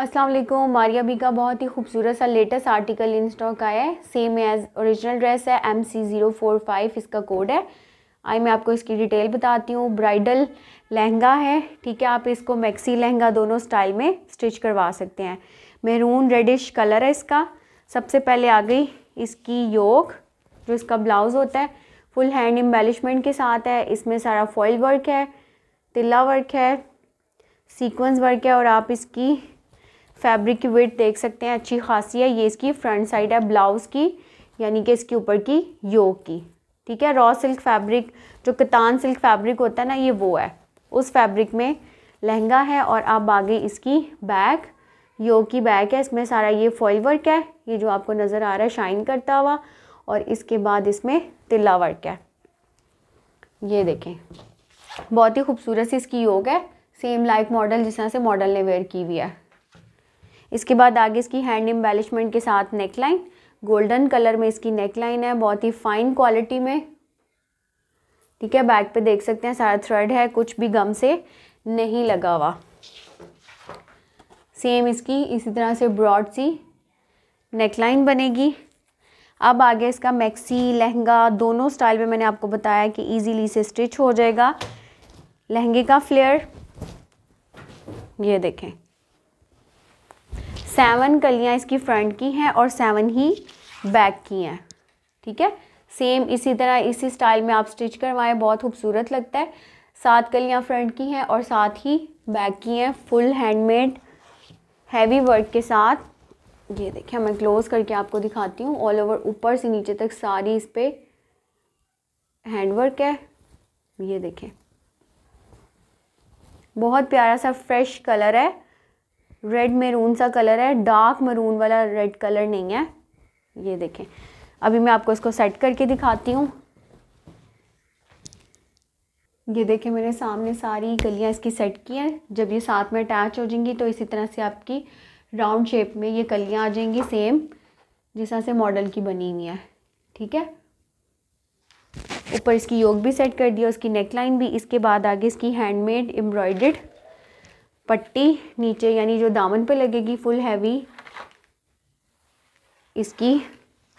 अस्सलाम वालेकुम मारिया बी का बहुत ही खूबसूरत सा लेटेस्ट आर्टिकल इन स्टॉक आया है सेम एज ओरिजिनल ड्रेस है M C zero four five इसका कोड है आई मैं आपको इसकी डिटेल बताती हूँ ब्राइडल लहंगा है ठीक है आप इसको मैक्सी लहंगा दोनों स्टाइल में स्टिच करवा सकते हैं मेहरून रेडिश कलर है इसका सबसे पहले आ गई इसकी योग जो इसका ब्लाउज़ होता है फुल हैंड एम्बेलिशमेंट के साथ है इसमें सारा फॉइल वर्क है तिल्ला वर्क है सीक्वेंस वर्क है और आप इसकी फैब्रिक की वेट देख सकते हैं अच्छी खासी है ये इसकी फ्रंट साइड है ब्लाउज़ की यानी कि इसके ऊपर की योग की ठीक है रॉ सिल्क फैब्रिक जो कतान सिल्क फैब्रिक होता है ना ये वो है उस फैब्रिक में लहंगा है और आप आगे इसकी बैग योग की बैग है इसमें सारा ये फॉल वर्क है ये जो आपको नज़र आ रहा है शाइन करता हुआ और इसके बाद इसमें तिल्ला वर्क है ये देखें बहुत ही खूबसूरत सी इसकी योग है सेम लाइक मॉडल जिस तरह से मॉडल ने वेयर की हुई है इसके बाद आगे इसकी हैंड एम्बेलिशमेंट के साथ नेकलाइन गोल्डन कलर में इसकी नेकलाइन है बहुत ही फाइन क्वालिटी में ठीक है बैक पे देख सकते हैं सारा थ्रेड है कुछ भी गम से नहीं लगा हुआ सेम इसकी इसी तरह से ब्रॉड सी नेकलाइन बनेगी अब आगे इसका मैक्सी लहंगा दोनों स्टाइल में मैंने आपको बताया कि इजीली से स्टिच हो जाएगा लहंगे का फ्लेयर ये देखें सेवन कलियाँ इसकी फ्रंट की हैं और सेवन ही बैक की हैं ठीक है सेम इसी तरह इसी स्टाइल में आप स्टिच करवाएं बहुत खूबसूरत लगता है सात कलियाँ फ्रंट की हैं और साथ ही बैक की हैं फुल हैंडमेड हैवी वर्क के साथ ये देखिए मैं क्लोज़ करके आपको दिखाती हूँ ऑल ओवर ऊपर से नीचे तक सारी इस पर हैंडवर्क है ये देखें बहुत प्यारा सा फ्रेश कलर है रेड मेरून सा कलर है डार्क मरून वाला रेड कलर नहीं है ये देखें अभी मैं आपको इसको सेट करके दिखाती हूँ ये देखें मेरे सामने सारी गलियाँ इसकी सेट की हैं जब ये साथ में अटैच हो जाएंगी तो इसी तरह से आपकी राउंड शेप में ये कलियाँ आ जाएंगी सेम जिस तरह से मॉडल की बनी हुई है ठीक है ऊपर इसकी योग भी सेट कर दिया उसकी नेक लाइन भी इसके बाद आगे इसकी हैंडमेड एम्ब्रॉयडेड पट्टी नीचे यानी जो दामन पे लगेगी फुल हैवी इसकी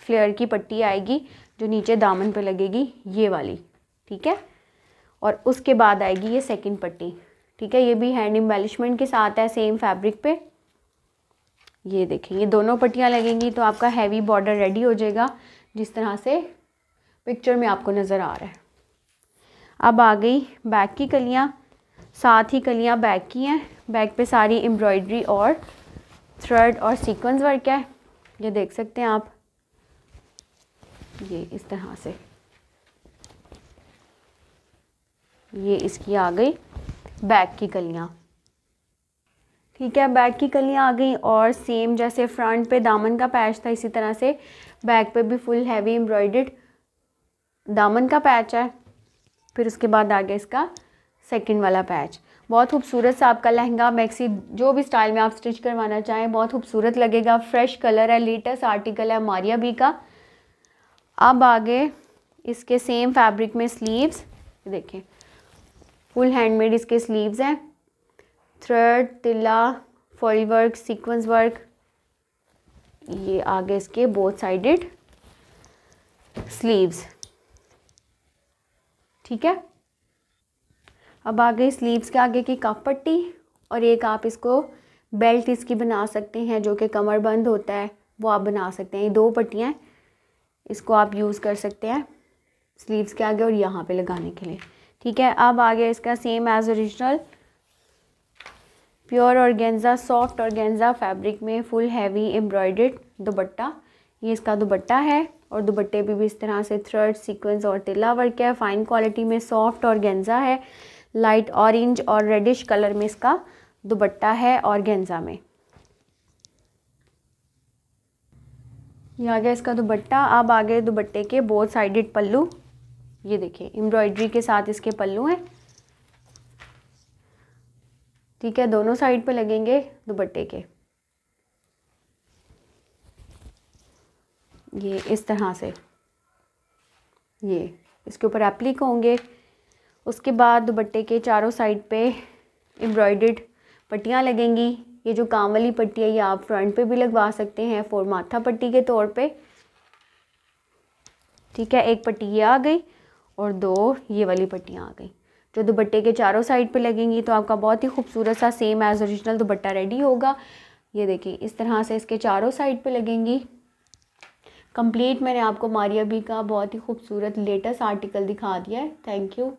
फ्लेयर की पट्टी आएगी जो नीचे दामन पे लगेगी ये वाली ठीक है और उसके बाद आएगी ये सेकंड पट्टी ठीक है ये भी हैंड एम्बेलिशमेंट के साथ है सेम फैब्रिक पे ये देखें ये दोनों पट्टियाँ लगेंगी तो आपका हैवी बॉर्डर रेडी हो जाएगा जिस तरह से पिक्चर में आपको नज़र आ रहा है अब आ गई बैक की कलियाँ साथ ही कलियाँ बैक की हैं बैक पे सारी एम्ब्रॉयडरी और थ्रेड और सीक्वेंस वर्क है ये देख सकते हैं आप ये इस तरह से ये इसकी आ गई बैक की कलियाँ ठीक है बैक की कलियाँ आ गई और सेम जैसे फ्रंट पे दामन का पैच था इसी तरह से बैक पे भी फुल हैवी एम्ब्रॉयड दामन का पैच है फिर उसके बाद आ गया इसका सेकंड वाला पैच बहुत खूबसूरत सा आपका लहंगा मैक्सी जो भी स्टाइल में आप स्टिच करवाना चाहें बहुत खूबसूरत लगेगा फ्रेश कलर है लेटेस्ट आर्टिकल है मारिया बी का अब आगे इसके सेम फैब्रिक में स्लीव्स देखें फुल हैंडमेड इसके स्लीव्स हैं थ्रेड तिल्ला फॉल वर्क सीक्वेंस वर्क ये आगे इसके बोथ साइडेड स्लीव्स ठीक है अब आ गई स्लीव्स के आगे की कफ पट्टी और एक आप इसको बेल्ट इसकी बना सकते हैं जो कि कमर बंद होता है वो आप बना सकते हैं ये दो पट्टियाँ इसको आप यूज़ कर सकते हैं स्लीव्स के आगे और यहाँ पे लगाने के लिए ठीक है अब आ गया इसका same as original pure organza soft organza fabric में फुल हैवी एम्ब्रॉयडर्ड दुबट्टा ये इसका दुबट्टा है और दुबट्टे पे भी, भी इस तरह से थ्रेड सीक्वेंस और तिल्ला वर्क है फ़ाइन क्वालिटी में सॉफ्ट ऑर्गेन्ज़ा है लाइट ऑरेंज और रेडिश कलर में इसका दुबट्टा है और गेंजा में ये आ गया इसका दुपट्टा अब आ गए दुपट्टे के बोथ साइडेड पल्लू ये देखिए एम्ब्रॉयडरी के साथ इसके पल्लू हैं ठीक है दोनों साइड पे लगेंगे दुबट्टे के ये इस तरह से ये इसके ऊपर एप्लिक होंगे उसके बाद दुपट्टे के चारों साइड पे एम्ब्रॉयड पट्टियाँ लगेंगी ये जो काम वाली पट्टी है ये आप फ्रंट पे भी लगवा सकते हैं फोर माथा पट्टी के तौर पे ठीक है एक पट्टी ये आ गई और दो ये वाली पट्टियाँ आ गई जो दुपट्टे के चारों साइड पे लगेंगी तो आपका बहुत ही खूबसूरत सा same as original dupatta ready होगा ये देखिए इस तरह से इसके चारों साइड पर लगेंगी कंप्लीट मैंने आपको मारिया बी का बहुत ही खूबसूरत लेटेस्ट आर्टिकल दिखा दिया है थैंक यू